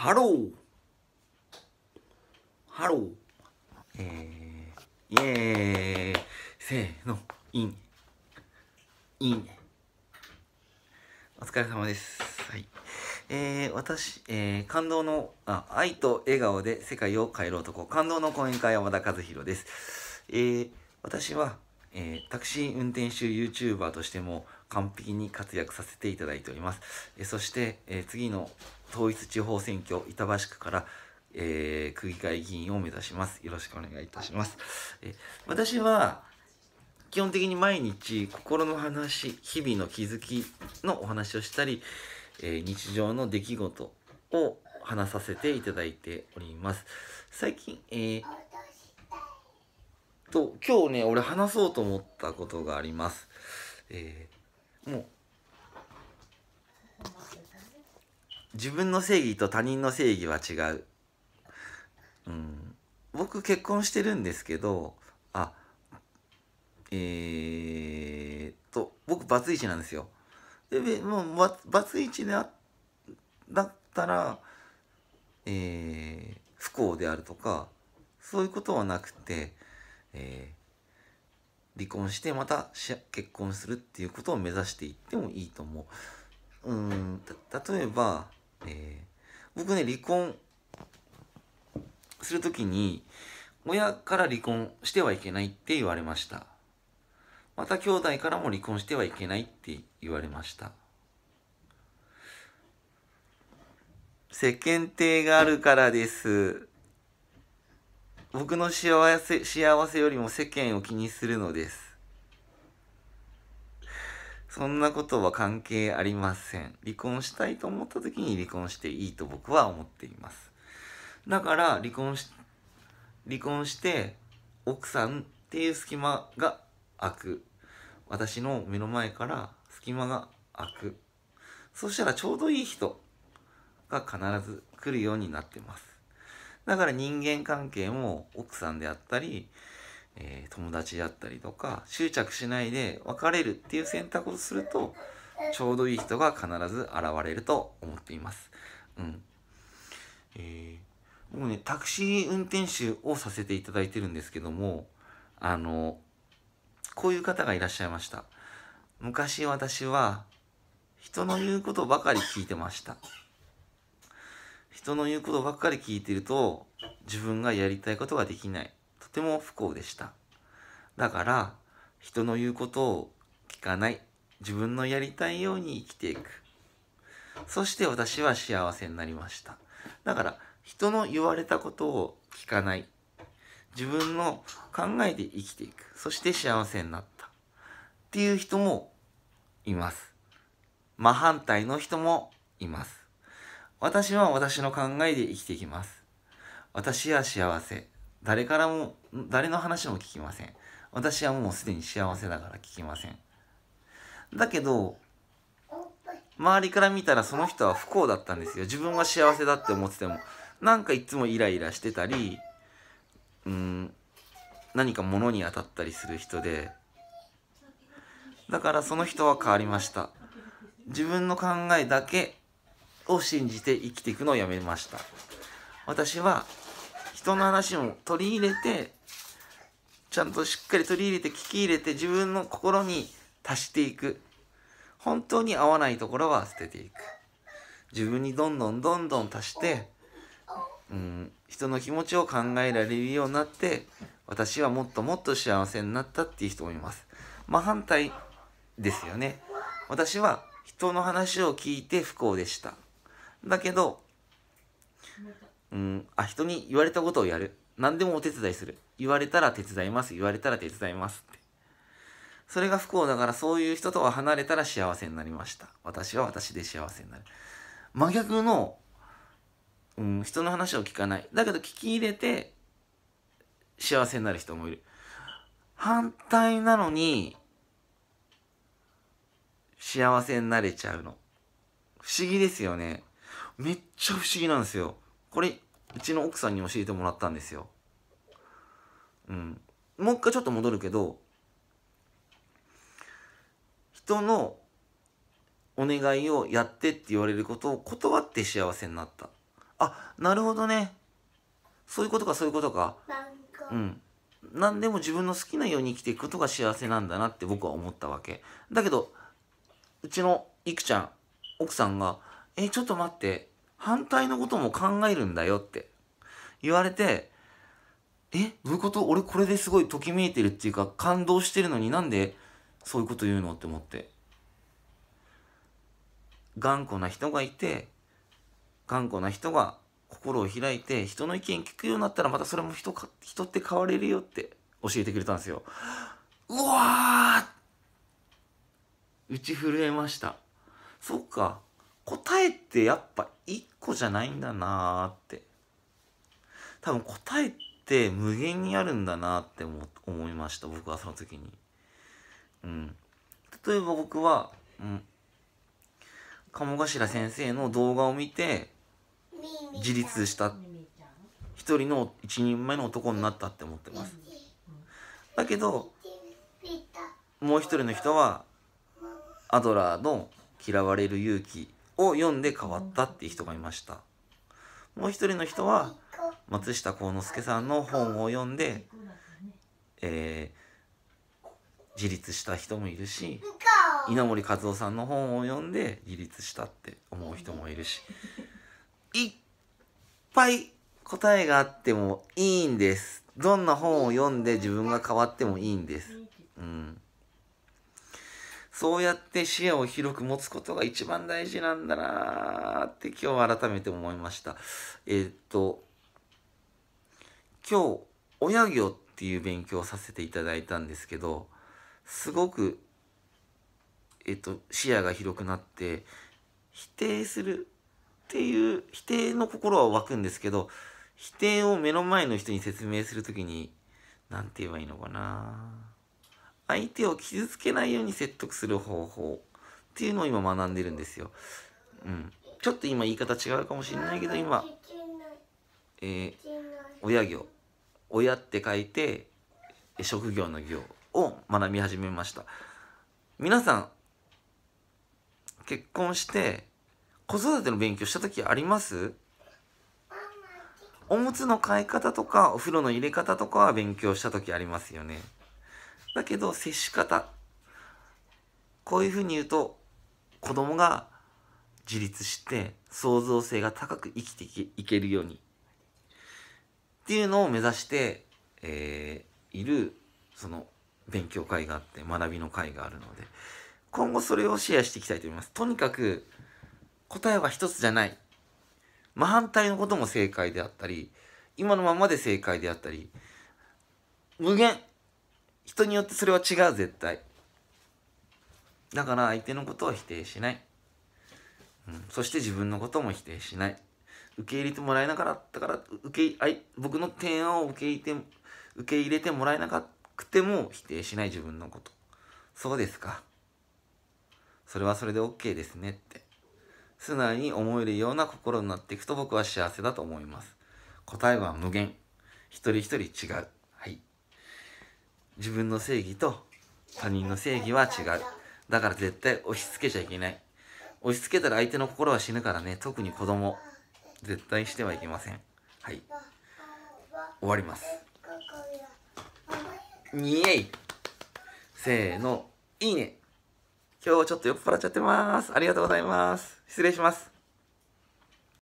ハローハローえー、イェーイせーの、いいね。いいね。お疲れ様です。はい。えー、私、えー、感動のあ、愛と笑顔で世界を変える男、感動の講演会山田和弘です。えー、私は、えー、タクシー運転手 YouTuber としても、完璧に活躍させていただいております。えそして、え次の統一地方選挙、板橋区から、えー、区議会議員を目指します。よろしくお願いいたします。え私は、基本的に毎日心の話、日々の気づきのお話をしたり、えー、日常の出来事を話させていただいております。最近、えー、と、今日ね、俺話そうと思ったことがあります。えーもう自分の正義と他人の正義は違う、うん、僕結婚してるんですけどあえー、っと僕バツイチなんですよでもうババツイチであだったらえー、不幸であるとかそういうことはなくて、え離婚してまた結婚するっていうことを目指していってもいいと思う。うん例えば、えー、僕ね離婚する時に親から離婚してはいけないって言われました。また兄弟からも離婚してはいけないって言われました。世間体があるからです。僕の幸せ幸せよりも世間を気にするのですそんなことは関係ありません離婚したいと思った時に離婚していいと僕は思っていますだから離婚し離婚して奥さんっていう隙間が開く私の目の前から隙間が開くそしたらちょうどいい人が必ず来るようになってますだから人間関係も奥さんであったり、えー、友達であったりとか執着しないで別れるっていう選択をするとちょうどいい人が必ず現れると思っています。うんえー、ねタクシー運転手をさせていただいてるんですけどもあのこういう方がいらっしゃいました。昔私は人の言うことばかり聞いてました。人の言うことばっかり聞いてると自分がやりたいことができないとても不幸でしただから人の言うことを聞かない自分のやりたいように生きていくそして私は幸せになりましただから人の言われたことを聞かない自分の考えで生きていくそして幸せになったっていう人もいます真反対の人もいます私は私の考えで生きていきます。私は幸せ。誰からも、誰の話も聞きません。私はもうすでに幸せだから聞きません。だけど、周りから見たらその人は不幸だったんですよ。自分は幸せだって思ってても。なんかいつもイライラしてたり、うん、何か物に当たったりする人で。だからその人は変わりました。自分の考えだけを信じて生きていくのをやめました私は人の話も取り入れてちゃんとしっかり取り入れて聞き入れて自分の心に足していく本当に合わないところは捨てていく自分にどんどんどんどん足してうん人の気持ちを考えられるようになって私はもっともっと幸せになったっていう人もいます真反対ですよね私は人の話を聞いて不幸でしただけど、うん、あ、人に言われたことをやる。何でもお手伝いする。言われたら手伝います。言われたら手伝いますって。それが不幸だからそういう人とは離れたら幸せになりました。私は私で幸せになる。真逆の、うん、人の話を聞かない。だけど聞き入れて幸せになる人もいる。反対なのに幸せになれちゃうの。不思議ですよね。めっちゃ不思議なんですよこれうちの奥さんに教えてもらったんですようんもう一回ちょっと戻るけど人のお願いをやってって言われることを断って幸せになったあなるほどねそういうことかそういうことかうん何でも自分の好きなように生きていくことが幸せなんだなって僕は思ったわけだけどうちのいくちゃん奥さんがえ、ちょっと待って、反対のことも考えるんだよって言われて、え、どういうこと俺これですごいときめいてるっていうか感動してるのになんでそういうこと言うのって思って。頑固な人がいて、頑固な人が心を開いて人の意見聞くようになったらまたそれも人か人って変われるよって教えてくれたんですよ。うわー打ち震えました。そっか。答えってやっぱ一個じゃないんだなーって多分答えって無限にあるんだなって思いました僕はその時にうん例えば僕は、うん、鴨頭先生の動画を見て自立した一人の一人前の男になったって思ってますだけどもう一人の人はアドラーの「嫌われる勇気」を読んで変わったっていう人がいました。もう一人の人は松下幸之助さんの本を読んで、えー、自立した人もいるし稲森和夫さんの本を読んで自立したって思う人もいるしいっぱい答えがあってもいいんです。どんな本を読んで自分が変わってもいいんです。うんそうやって視野を広く持つことが一番大事なんだなって今日改めて思いました。えー、っと、今日、親業っていう勉強をさせていただいたんですけど、すごく、えー、っと、視野が広くなって、否定するっていう、否定の心は湧くんですけど、否定を目の前の人に説明するときに、何て言えばいいのかな相手を傷つけないように説得する方法っていうのを今学んでるんですよ。うん。ちょっと今言い方違うかもしれないけど、今、えー、親業。親って書いて、職業の業を学び始めました。皆さん、結婚して、子育ての勉強した時ありますおむつの買い方とか、お風呂の入れ方とかは勉強した時ありますよね。だけど接し方こういうふうに言うと子供が自立して創造性が高く生きていけるようにっていうのを目指して、えー、いるその勉強会があって学びの会があるので今後それをシェアしていきたいと思います。とにかく答えは一つじゃない。真反対のことも正解であったり今のままで正解であったり無限人によってそれは違う絶対だから相手のことを否定しない、うん、そして自分のことも否定しない受け入れてもらえなかったから受けあい僕の提案を受け入れて受け入れてもらえなくても否定しない自分のことそうですかそれはそれで OK ですねって素直に思えるような心になっていくと僕は幸せだと思います答えは無限一人一人違う自分の正義と他人の正義は違うだから絶対押し付けちゃいけない押し付けたら相手の心は死ぬからね特に子供絶対してはいけませんはい終わりますにえいせーのいいね今日ちょっと酔っ払っちゃってますありがとうございます失礼します